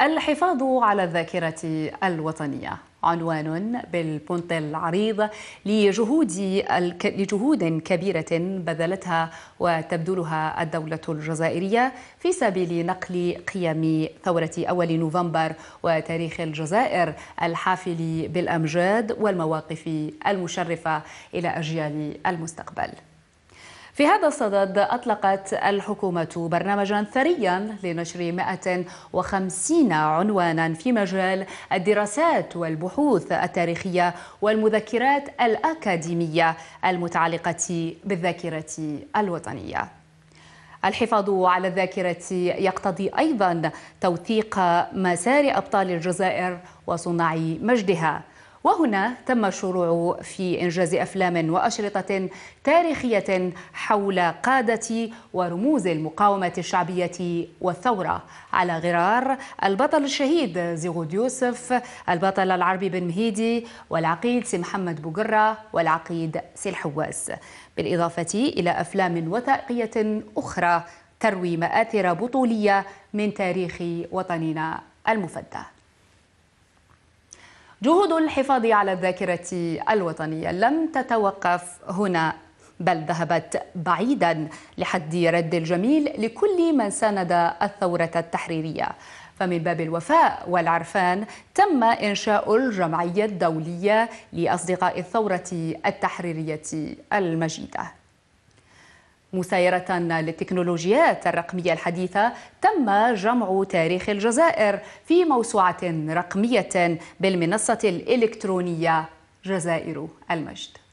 الحفاظ على الذاكرة الوطنية عنوان بالبنت العريض لجهود لجهود كبيرة بذلتها وتبذلها الدولة الجزائرية في سبيل نقل قيم ثورة أول نوفمبر وتاريخ الجزائر الحافل بالأمجاد والمواقف المشرفة إلى أجيال المستقبل في هذا الصدد أطلقت الحكومة برنامجا ثريا لنشر 150 عنوانا في مجال الدراسات والبحوث التاريخية والمذكرات الأكاديمية المتعلقة بالذاكرة الوطنية الحفاظ على الذاكرة يقتضي أيضا توثيق مسار أبطال الجزائر وصناع مجدها وهنا تم الشروع في إنجاز أفلام وأشرطة تاريخية حول قادة ورموز المقاومة الشعبية والثورة على غرار البطل الشهيد زيغود يوسف البطل العربي بن مهيدي والعقيد سي محمد بوغره والعقيد سي الحواس بالإضافة إلى أفلام وثائقية أخرى تروي مآثر بطولية من تاريخ وطننا المفدى جهود الحفاظ على الذاكرة الوطنية لم تتوقف هنا بل ذهبت بعيدا لحد رد الجميل لكل من ساند الثورة التحريرية فمن باب الوفاء والعرفان تم إنشاء الجمعية الدولية لأصدقاء الثورة التحريرية المجيدة مسايرة للتكنولوجيات الرقمية الحديثة تم جمع تاريخ الجزائر في موسوعة رقمية بالمنصة الإلكترونية جزائر المجد